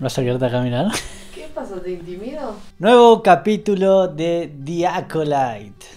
¿Vas a quedarte a caminar? pasó? ¿Te intimido? Nuevo capítulo de The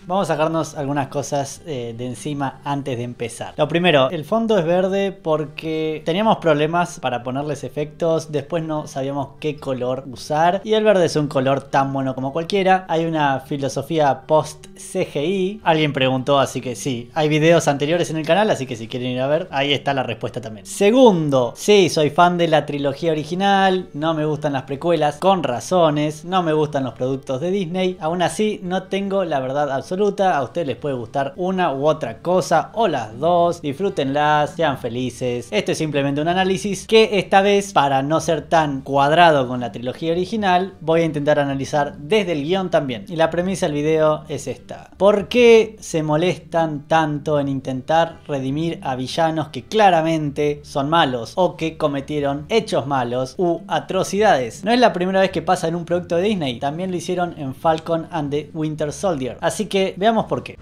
Vamos a sacarnos algunas cosas eh, de encima antes de empezar. Lo primero, el fondo es verde porque teníamos problemas para ponerles efectos, después no sabíamos qué color usar y el verde es un color tan bueno como cualquiera. Hay una filosofía post CGI. Alguien preguntó, así que sí, hay videos anteriores en el canal, así que si quieren ir a ver, ahí está la respuesta también. Segundo, sí, soy fan de la trilogía original, no me gustan las precuelas, con razones, no me gustan los productos de Disney, aún así no tengo la verdad absoluta, a ustedes les puede gustar una u otra cosa o las dos, disfrútenlas, sean felices. Esto es simplemente un análisis que esta vez, para no ser tan cuadrado con la trilogía original, voy a intentar analizar desde el guión también. Y la premisa del video es esta. ¿Por qué se molestan tanto en intentar redimir a villanos que claramente son malos o que cometieron hechos malos u atrocidades? No es la primera vez que pasa en un producto de Disney. También lo hicieron en Falcon and the Winter Soldier. Así que veamos por qué.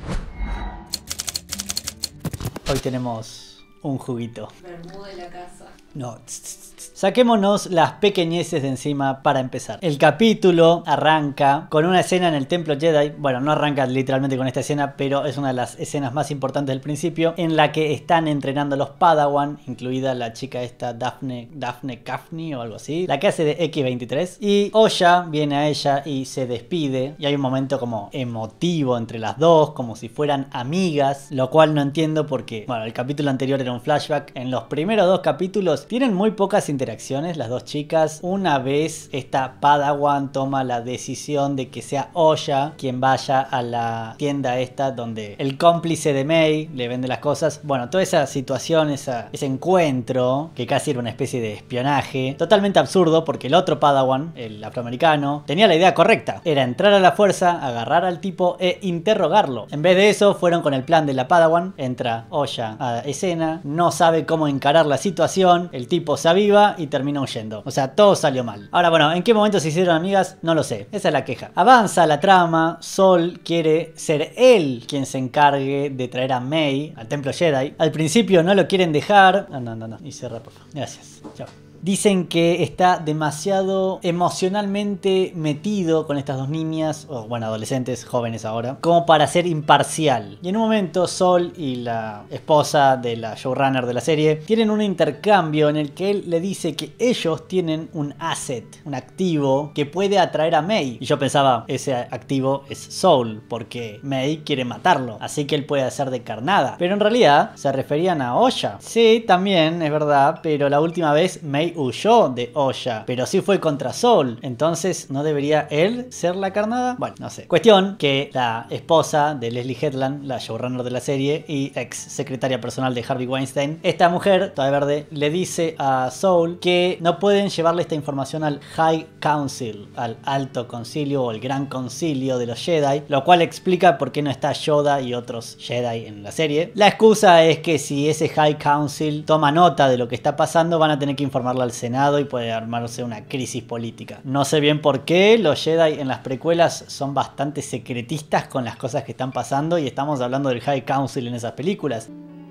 Hoy tenemos un juguito. Bermuda de la casa. No. Saquémonos las pequeñeces de encima para empezar. El capítulo arranca con una escena en el templo Jedi. Bueno, no arranca literalmente con esta escena, pero es una de las escenas más importantes del principio, en la que están entrenando a los Padawan, incluida la chica esta Daphne, Daphne Caffney o algo así, la que hace de X23. Y Oya viene a ella y se despide. Y hay un momento como emotivo entre las dos, como si fueran amigas, lo cual no entiendo porque, bueno, el capítulo anterior era un flashback. En los primeros dos capítulos tienen muy pocas interacciones las dos chicas. Una vez esta Padawan toma la decisión de que sea Oya quien vaya a la tienda esta donde el cómplice de May le vende las cosas. Bueno, toda esa situación, ese encuentro que casi era una especie de espionaje, totalmente absurdo porque el otro Padawan, el afroamericano, tenía la idea correcta. Era entrar a la fuerza, agarrar al tipo e interrogarlo. En vez de eso, fueron con el plan de la Padawan. Entra Oya a escena, no sabe cómo encarar la situación, el tipo se aviva y termina huyendo. O sea, todo salió mal. Ahora, bueno, ¿en qué momento se hicieron amigas? No lo sé. Esa es la queja. Avanza la trama, Sol quiere ser él quien se encargue de traer a Mei al templo Jedi. Al principio no lo quieren dejar. No, ah, no, no, no. Y cerrar, por Gracias. Chao. Dicen que está demasiado emocionalmente metido con estas dos niñas, o bueno, adolescentes, jóvenes ahora, como para ser imparcial. Y en un momento, Sol y la esposa de la showrunner de la serie tienen un intercambio en el que él le dice que ellos tienen un asset, un activo que puede atraer a May. Y yo pensaba, ese activo es Sol, porque May quiere matarlo, así que él puede hacer de carnada. Pero en realidad se referían a Oya. Sí, también es verdad, pero la última vez May huyó de Oya, pero si fue contra Soul Entonces, ¿no debería él ser la carnada? Bueno, no sé. Cuestión que la esposa de Leslie Headland, la showrunner de la serie y ex secretaria personal de Harvey Weinstein, esta mujer, toda verde, le dice a Soul que no pueden llevarle esta información al High Council, al Alto Concilio o el Gran Concilio de los Jedi, lo cual explica por qué no está Yoda y otros Jedi en la serie. La excusa es que si ese High Council toma nota de lo que está pasando, van a tener que informar llevarla al Senado y puede armarse una crisis política. No sé bien por qué, los Jedi en las precuelas son bastante secretistas con las cosas que están pasando y estamos hablando del High Council en esas películas.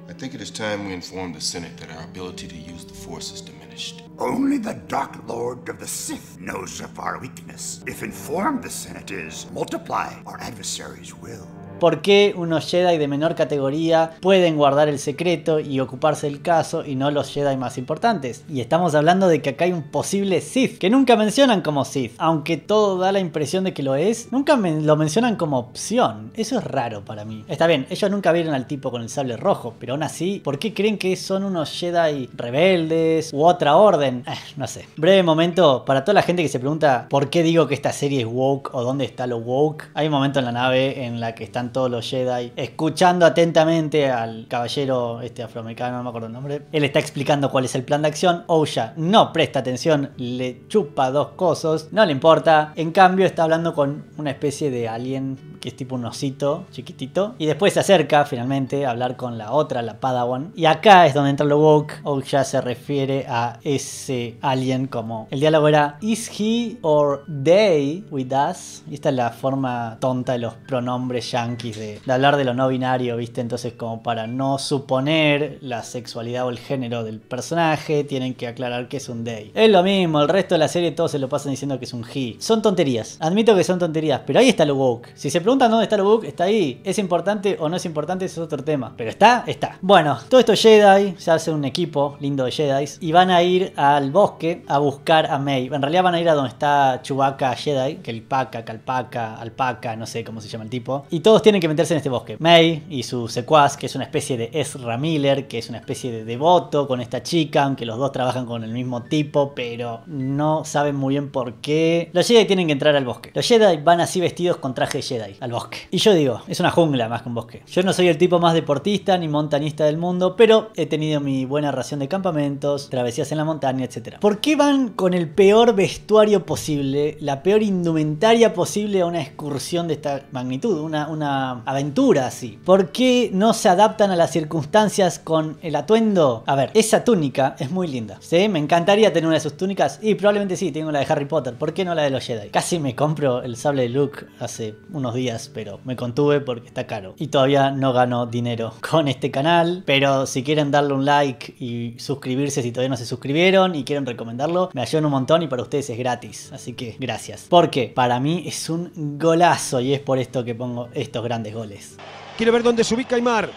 I think it is time we inform the Senate that our ability to use the Force is diminished. Only the Dark Lord of the Sith knows of our weakness. If informed the Senate is, multiply, our adversaries will por qué unos Jedi de menor categoría pueden guardar el secreto y ocuparse del caso y no los Jedi más importantes. Y estamos hablando de que acá hay un posible Sith, que nunca mencionan como Sith, aunque todo da la impresión de que lo es, nunca lo mencionan como opción. Eso es raro para mí. Está bien, ellos nunca vieron al tipo con el sable rojo, pero aún así, ¿por qué creen que son unos Jedi rebeldes u otra orden? Eh, no sé. Breve momento, para toda la gente que se pregunta por qué digo que esta serie es woke o dónde está lo woke, hay un momento en la nave en la que están todos los Jedi escuchando atentamente al caballero este afroamericano, no me acuerdo el nombre. Él está explicando cuál es el plan de acción. Ousha no presta atención, le chupa dos cosas no le importa. En cambio, está hablando con una especie de alien que es tipo un osito chiquitito. Y después se acerca finalmente a hablar con la otra, la Padawan. Y acá es donde entra lo woke. Ousha se refiere a ese alien como el diálogo era Is he or they with us? Y esta es la forma tonta de los pronombres yang de, hablar de lo no binario, ¿viste? Entonces, como para no suponer la sexualidad o el género del personaje, tienen que aclarar que es un day. Es lo mismo, el resto de la serie todos se lo pasan diciendo que es un he. Son tonterías, admito que son tonterías, pero ahí está lo woke. Si se preguntan dónde está lo woke, está ahí. ¿Es importante o no es importante? Ese es otro tema. Pero está, está. Bueno, todo esto Jedi, se hace un equipo lindo de Jedi y van a ir al bosque a buscar a May. En realidad van a ir a donde está Chewbacca Jedi, que el paca, calpaca, alpaca, no sé cómo se llama el tipo. Y todos tienen que meterse en este bosque. May y su secuaz, que es una especie de Ezra Miller, que es una especie de devoto con esta chica, aunque los dos trabajan con el mismo tipo, pero no saben muy bien por qué. Los Jedi tienen que entrar al bosque. Los Jedi van así vestidos con traje Jedi al bosque. Y yo digo, es una jungla más que un bosque. Yo no soy el tipo más deportista ni montañista del mundo, pero he tenido mi buena ración de campamentos, travesías en la montaña, etc. ¿Por qué van con el peor vestuario posible, la peor indumentaria posible a una excursión de esta magnitud? Una, una aventura así. ¿Por qué no se adaptan a las circunstancias con el atuendo? A ver, esa túnica es muy linda. ¿Sí? Me encantaría tener una de sus túnicas. Y probablemente sí, tengo la de Harry Potter. ¿Por qué no la de los Jedi? Casi me compro el sable de Luke hace unos días, pero me contuve porque está caro. Y todavía no gano dinero con este canal. Pero si quieren darle un like y suscribirse si todavía no se suscribieron y quieren recomendarlo, me ayudan un montón y para ustedes es gratis. Así que gracias. Porque para mí es un golazo y es por esto que pongo esto grandes goles. Quiero ver dónde se ubica Aymar.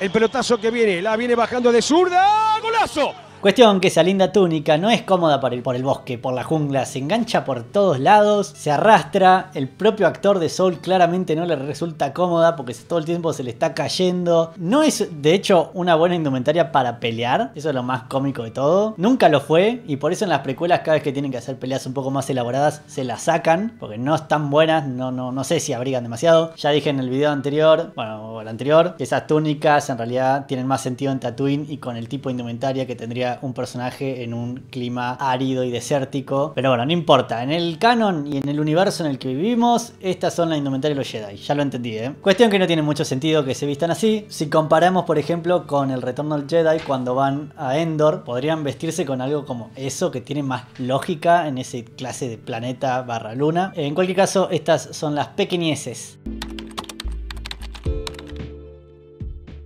El pelotazo que viene, la viene bajando de zurda. ¡Golazo! Cuestión que esa linda túnica no es cómoda para el, por el bosque, por la jungla, se engancha por todos lados, se arrastra, el propio actor de Soul claramente no le resulta cómoda porque todo el tiempo se le está cayendo. No es de hecho una buena indumentaria para pelear, eso es lo más cómico de todo. Nunca lo fue y por eso en las precuelas cada vez que tienen que hacer peleas un poco más elaboradas se las sacan porque no están buenas, no, no, no sé si abrigan demasiado. Ya dije en el video anterior, bueno, o el anterior, que esas túnicas en realidad tienen más sentido en Tatooine y con el tipo de indumentaria que tendría un personaje en un clima árido y desértico. Pero bueno, no importa. En el canon y en el universo en el que vivimos, estas son las indumentarias de los Jedi. Ya lo entendí, ¿eh? Cuestión que no tiene mucho sentido que se vistan así. Si comparamos, por ejemplo, con el retorno al Jedi cuando van a Endor, podrían vestirse con algo como eso que tiene más lógica en ese clase de planeta barra luna. En cualquier caso, estas son las pequeñeces.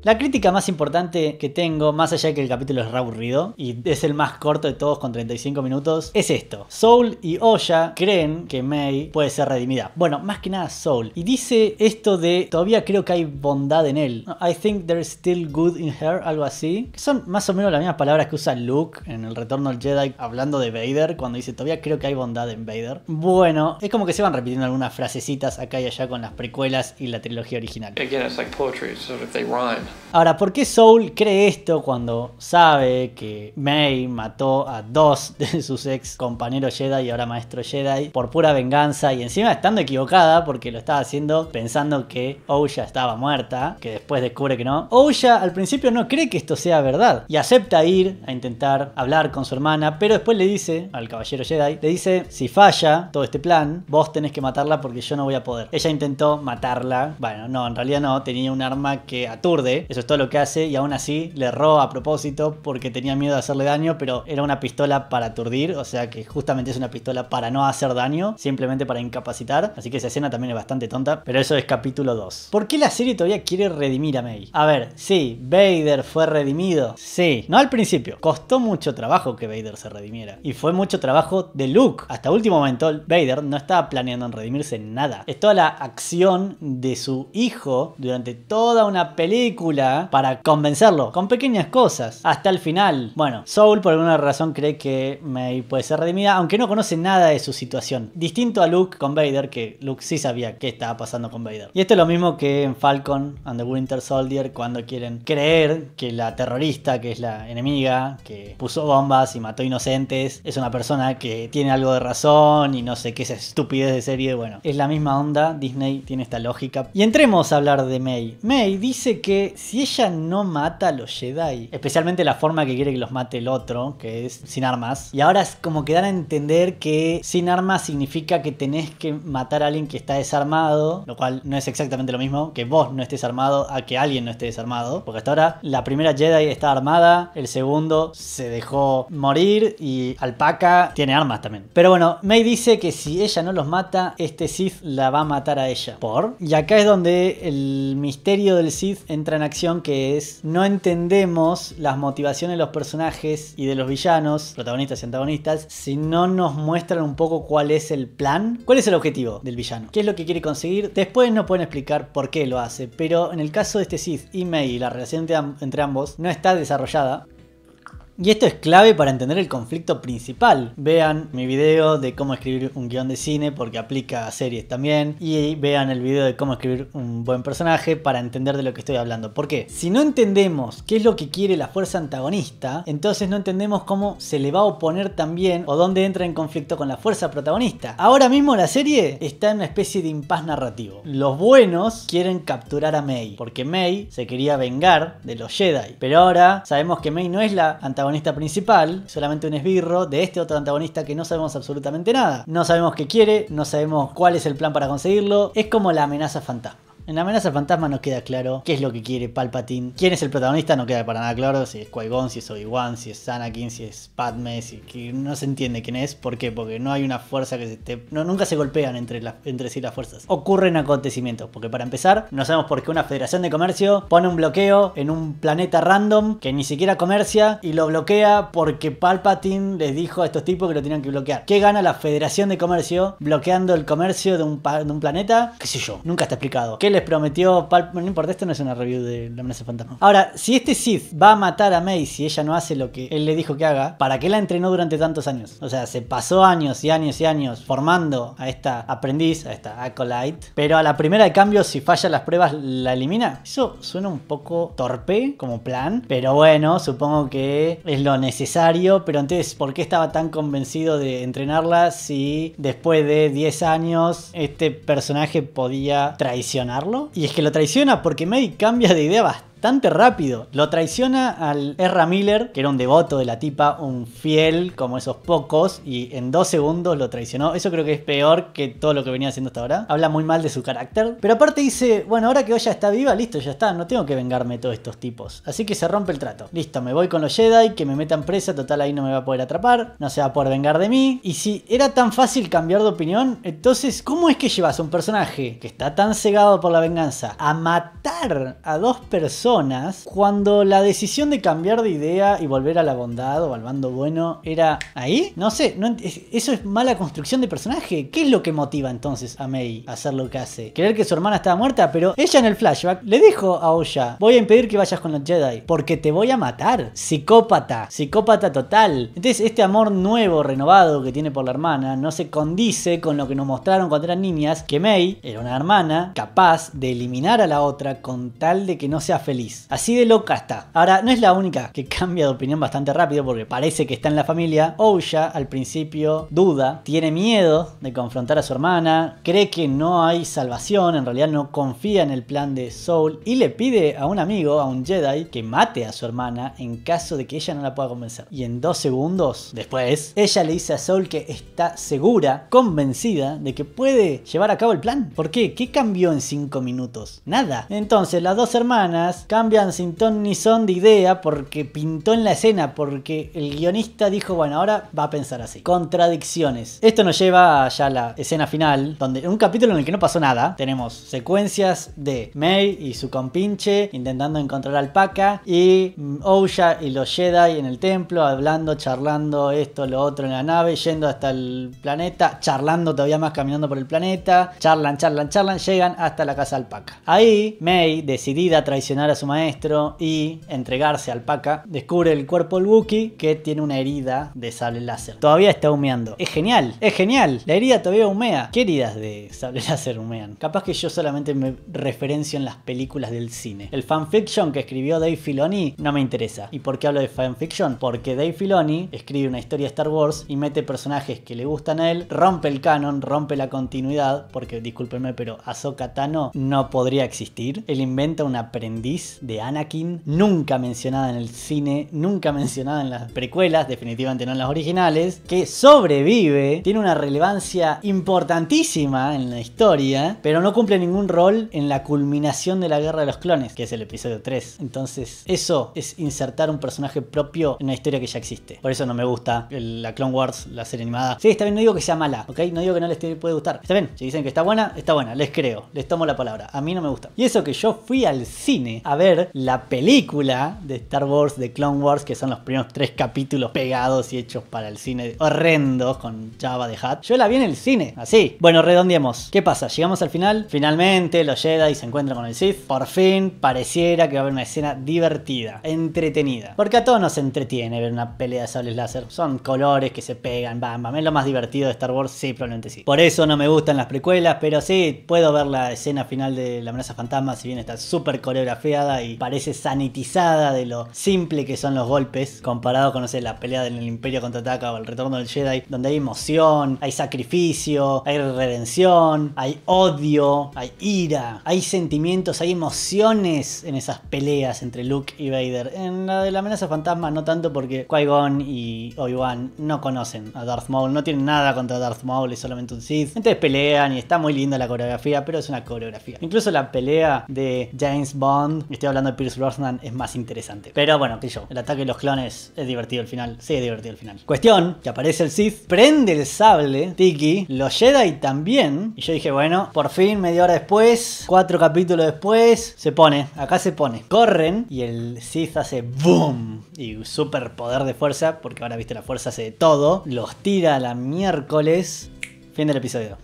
La crítica más importante que tengo, más allá de que el capítulo es aburrido y es el más corto de todos con 35 minutos, es esto. Soul y Oya creen que May puede ser redimida. Bueno, más que nada Soul. Y dice esto de todavía creo que hay bondad en él. I think there's still good in her, algo así. son más o menos las mismas palabras que usa Luke en el Retorno al Jedi hablando de Vader cuando dice todavía creo que hay bondad en Vader. Bueno, es como que se van repitiendo algunas frasecitas acá y allá con las precuelas y la trilogía original. Again, it's like poetry, sort of, they rhyme. Ahora, ¿por qué Soul cree esto cuando sabe que Mei mató a dos de sus ex compañeros Jedi y ahora maestro Jedi por pura venganza y encima estando equivocada porque lo estaba haciendo pensando que Ouya estaba muerta, que después descubre que no? Ouya al principio no cree que esto sea verdad y acepta ir a intentar hablar con su hermana, pero después le dice al caballero Jedi, le dice, si falla todo este plan, vos tenés que matarla porque yo no voy a poder. Ella intentó matarla, bueno, no, en realidad no, tenía un arma que aturde eso es todo lo que hace, y aún así le erró a propósito porque tenía miedo de hacerle daño, pero era una pistola para aturdir, o sea que justamente es una pistola para no hacer daño, simplemente para incapacitar, así que esa escena también es bastante tonta, pero eso es capítulo 2. ¿Por qué la serie todavía quiere redimir a May? A ver, sí, Vader fue redimido, sí, no al principio, costó mucho trabajo que Vader se redimiera, y fue mucho trabajo de Luke, hasta último momento Vader no estaba planeando en redimirse en nada, es toda la acción de su hijo durante toda una película, para convencerlo con pequeñas cosas hasta el final. Bueno, Soul por alguna razón cree que May puede ser redimida, aunque no conoce nada de su situación. Distinto a Luke con Vader, que Luke sí sabía qué estaba pasando con Vader. Y esto es lo mismo que en Falcon and the Winter Soldier cuando quieren creer que la terrorista, que es la enemiga, que puso bombas y mató inocentes, es una persona que tiene algo de razón y no sé qué es estupidez de serie. Bueno, es la misma onda, Disney tiene esta lógica. Y entremos a hablar de May. May dice que si ella no mata a los Jedi, especialmente la forma que quiere que los mate el otro, que es sin armas, y ahora es como que dan a entender que sin armas significa que tenés que matar a alguien que está desarmado, lo cual no es exactamente lo mismo que vos no estés armado a que alguien no esté desarmado, porque hasta ahora la primera Jedi está armada, el segundo se dejó morir y Alpaca tiene armas también. Pero bueno, May dice que si ella no los mata, este Sith la va a matar a ella. ¿Por? Y acá es donde el misterio del Sith entra en acción que es no entendemos las motivaciones de los personajes y de los villanos, protagonistas y antagonistas, si no nos muestran un poco cuál es el plan, cuál es el objetivo del villano, qué es lo que quiere conseguir. Después no pueden explicar por qué lo hace, pero en el caso de este Sith y Mei, la relación entre ambos no está desarrollada, y esto es clave para entender el conflicto principal. Vean mi video de cómo escribir un guión de cine porque aplica a series también. Y vean el video de cómo escribir un buen personaje para entender de lo que estoy hablando. Porque Si no entendemos qué es lo que quiere la fuerza antagonista, entonces no entendemos cómo se le va a oponer también o dónde entra en conflicto con la fuerza protagonista. Ahora mismo la serie está en una especie de impas narrativo. Los buenos quieren capturar a Mei porque Mei se quería vengar de los Jedi. Pero ahora sabemos que Mei no es la antagonista antagonista principal, solamente un esbirro de este otro antagonista que no sabemos absolutamente nada. No sabemos qué quiere, no sabemos cuál es el plan para conseguirlo, es como la amenaza fantasma. En Amenaza Fantasma no queda claro qué es lo que quiere Palpatine. ¿Quién es el protagonista? No queda para nada claro si es Qui-Gon, si es Obi-Wan, si es Anakin, si es Padme, si que no se entiende quién es. ¿Por qué? Porque no hay una fuerza que se esté... No, nunca se golpean entre, entre sí las fuerzas. Ocurren acontecimientos, porque para empezar, no sabemos por qué una federación de comercio pone un bloqueo en un planeta random que ni siquiera comercia y lo bloquea porque Palpatine les dijo a estos tipos que lo tenían que bloquear. ¿Qué gana la federación de comercio bloqueando el comercio de un, planeta? ¿Qué sé yo? Nunca está explicado. ¿Qué les prometió No importa, esto no es una review de La amenaza fantasma. Ahora, si este Sith va a matar a May si ella no hace lo que él le dijo que haga, ¿para qué la entrenó durante tantos años? O sea, se pasó años y años y años formando a esta aprendiz, a esta acolyte, pero a la primera de cambio, si falla las pruebas, la elimina. Eso suena un poco torpe como plan, pero bueno, supongo que es lo necesario, pero entonces, ¿por qué estaba tan convencido de entrenarla si después de 10 años este personaje podía traicionar? Y es que lo traiciona porque May cambia de idea bastante rápido. Lo traiciona al Erra Miller, que era un devoto de la tipa, un fiel como esos pocos, y en dos segundos lo traicionó. Eso creo que es peor que todo lo que venía haciendo hasta ahora. Habla muy mal de su carácter. Pero aparte dice, bueno, ahora que ella está viva, listo, ya está, no tengo que vengarme de todos estos tipos. Así que se rompe el trato. Listo, me voy con los Jedi, que me metan presa, total ahí no me va a poder atrapar, no se va a poder vengar de mí. Y si era tan fácil cambiar de opinión, entonces, ¿cómo es que llevas a un personaje que está tan cegado por la venganza a matar a dos personas? cuando la decisión de cambiar de idea y volver a la bondad o al bando bueno era ahí? No sé, eso es mala construcción de personaje. ¿Qué es lo que motiva entonces a May a hacer lo que hace? Creer que su hermana estaba muerta, pero ella en el flashback le dijo a Oya, voy a impedir que vayas con los Jedi, porque te voy a matar. Psicópata, psicópata total. Entonces este amor nuevo, renovado que tiene por la hermana, no se condice con lo que nos mostraron cuando eran niñas, que May era una hermana capaz de eliminar a la otra con tal de que no sea feliz Así de loca está. Ahora, no es la única que cambia de opinión bastante rápido porque parece que está en la familia. Ouya al principio duda, tiene miedo de confrontar a su hermana, cree que no hay salvación, en realidad no confía en el plan de Soul y le pide a un amigo, a un Jedi, que mate a su hermana en caso de que ella no la pueda convencer. Y en dos segundos después, ella le dice a Soul que está segura, convencida de que puede llevar a cabo el plan. ¿Por qué? ¿Qué cambió en cinco minutos? Nada. Entonces las dos hermanas cambian sin ton ni son de idea porque pintó en la escena, porque el guionista dijo, bueno, ahora va a pensar así. Contradicciones. Esto nos lleva ya a la escena final, donde en un capítulo en el que no pasó nada, tenemos secuencias de May y su compinche intentando encontrar alpaca y mm, Ouya y los Jedi en el templo, hablando, charlando esto, lo otro en la nave, yendo hasta el planeta, charlando todavía más, caminando por el planeta, charlan, charlan, charlan, llegan hasta la casa alpaca. Ahí May, decidida a traicionar a su maestro y entregarse al Paca, descubre el cuerpo del Wookiee que tiene una herida de sable láser. Todavía está humeando. Es genial, es genial. La herida todavía humea. ¿Qué heridas de sable láser humean? Capaz que yo solamente me referencio en las películas del cine. El fanfiction que escribió Dave Filoni no me interesa. ¿Y por qué hablo de fanfiction? Porque Dave Filoni escribe una historia de Star Wars y mete personajes que le gustan a él, rompe el canon, rompe la continuidad, porque discúlpenme, pero Ahsoka Tano no podría existir. Él inventa un aprendiz de Anakin, nunca mencionada en el cine, nunca mencionada en las precuelas, definitivamente no en las originales, que sobrevive, tiene una relevancia importantísima en la historia, pero no cumple ningún rol en la culminación de la Guerra de los Clones, que es el episodio 3. Entonces, eso es insertar un personaje propio en una historia que ya existe. Por eso no me gusta la Clone Wars, la serie animada. Sí, está bien, no digo que sea mala, ¿ok? No digo que no les puede gustar. Está bien, si dicen que está buena, está buena, les creo, les tomo la palabra. A mí no me gusta. Y eso que yo fui al cine a ver la película de Star Wars, de Clone Wars, que son los primeros tres capítulos pegados y hechos para el cine horrendos con Java de Hat. Yo la vi en el cine, así. Bueno, redondeamos. ¿Qué pasa? Llegamos al final. Finalmente los y se encuentra con el Sith. Por fin pareciera que va a haber una escena divertida, entretenida. Porque a todos nos entretiene ver una pelea de sables láser. Son colores que se pegan, bam, bam. ¿Es lo más divertido de Star Wars? Sí, probablemente sí. Por eso no me gustan las precuelas, pero sí, puedo ver la escena final de La amenaza fantasma, si bien está súper coreografía y parece sanitizada de lo simple que son los golpes comparado con, la pelea del Imperio contra Ataca o el retorno del Jedi, donde hay emoción, hay sacrificio, hay redención, hay odio, hay ira, hay sentimientos, hay emociones en esas peleas entre Luke y Vader. En la de la amenaza fantasma no tanto porque Qui-Gon y Obi-Wan no conocen a Darth Maul, no tienen nada contra Darth Maul, es solamente un Sith. Entonces pelean y está muy linda la coreografía, pero es una coreografía. Incluso la pelea de James Bond Estoy hablando de Pierce Brosnan, es más interesante. Pero bueno, que yo. El ataque de los clones es divertido al final. Sí, es divertido al final. Cuestión, que aparece el Sith, prende el sable, Tiki, los y también. Y yo dije, bueno, por fin, media hora después, cuatro capítulos después, se pone, acá se pone. Corren y el Sith hace boom. Y super poder de fuerza, porque ahora viste la fuerza hace de todo. Los tira a la miércoles. Fin del episodio.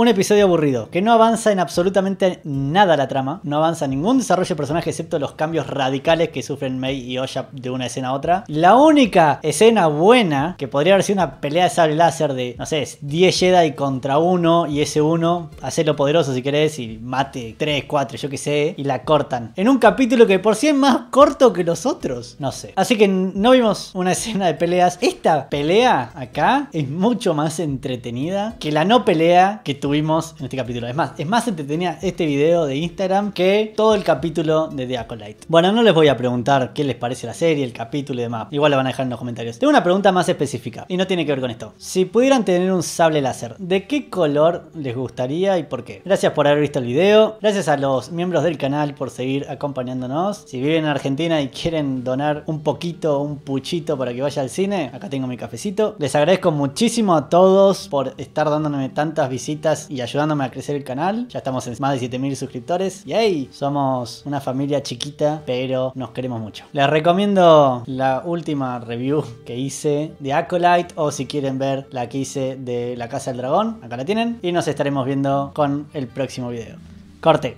Un episodio aburrido, que no avanza en absolutamente nada la trama, no avanza ningún desarrollo de personaje excepto los cambios radicales que sufren May y Oya de una escena a otra. La única escena buena, que podría haber sido una pelea de sable láser de, no sé, 10 Jedi contra uno y ese uno, lo poderoso si querés y mate 3, 4, yo qué sé, y la cortan. En un capítulo que por sí es más corto que los otros, no sé. Así que no vimos una escena de peleas. Esta pelea acá es mucho más entretenida que la no pelea que tuvimos en este capítulo. Es más, es más entretenida este video de Instagram que todo el capítulo de The Acolyte. Bueno, no les voy a preguntar qué les parece la serie, el capítulo y demás. Igual lo van a dejar en los comentarios. Tengo una pregunta más específica y no tiene que ver con esto. Si pudieran tener un sable láser, ¿de qué color les gustaría y por qué? Gracias por haber visto el video. Gracias a los miembros del canal por seguir acompañándonos. Si viven en Argentina y quieren donar un poquito, un puchito para que vaya al cine, acá tengo mi cafecito. Les agradezco muchísimo a todos por estar dándome tantas visitas y ayudándome a crecer el canal. Ya estamos en más de 7000 suscriptores. ahí Somos una familia chiquita, pero nos queremos mucho. Les recomiendo la última review que hice de Acolyte o si quieren ver la que hice de La Casa del Dragón, acá la tienen. Y nos estaremos viendo con el próximo video. Corte.